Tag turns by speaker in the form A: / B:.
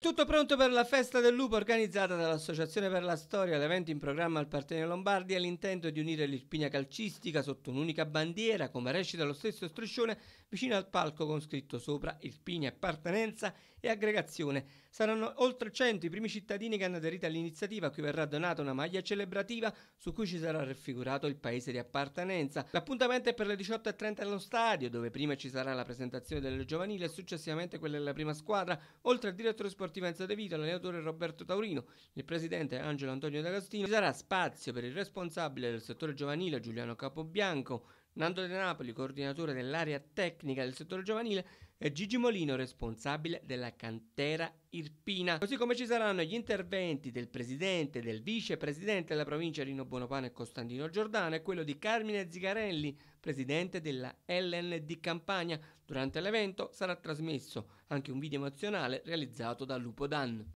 A: Tutto pronto per la festa del lupo organizzata dall'Associazione per la Storia, l'evento in programma al Partenio Lombardi ha l'intento di unire l'Irpina calcistica sotto un'unica bandiera, come recita lo stesso striscione vicino al palco con scritto sopra Irpina appartenenza e aggregazione. Saranno oltre 100 i primi cittadini che hanno aderito all'iniziativa, a cui verrà donata una maglia celebrativa su cui ci sarà raffigurato il paese di appartenenza. L'appuntamento è per le 18.30 allo stadio, dove prima ci sarà la presentazione del giovanile e successivamente quella della prima squadra, oltre al direttore sportivo Ortivenza De Vito, l'allenatore Roberto Taurino, il presidente Angelo Antonio D'Agostino. Ci sarà spazio per il responsabile del settore giovanile Giuliano Capobianco, Nando De Napoli, coordinatore dell'area tecnica del settore giovanile, e Gigi Molino, responsabile della cantera Irpina. Così come ci saranno gli interventi del presidente, del vicepresidente della provincia Rino Buonapane e Costantino Giordano e quello di Carmine Zigarelli, presidente della LND Campania. Durante l'evento sarà trasmesso anche un video emozionale realizzato da Lupo Dan.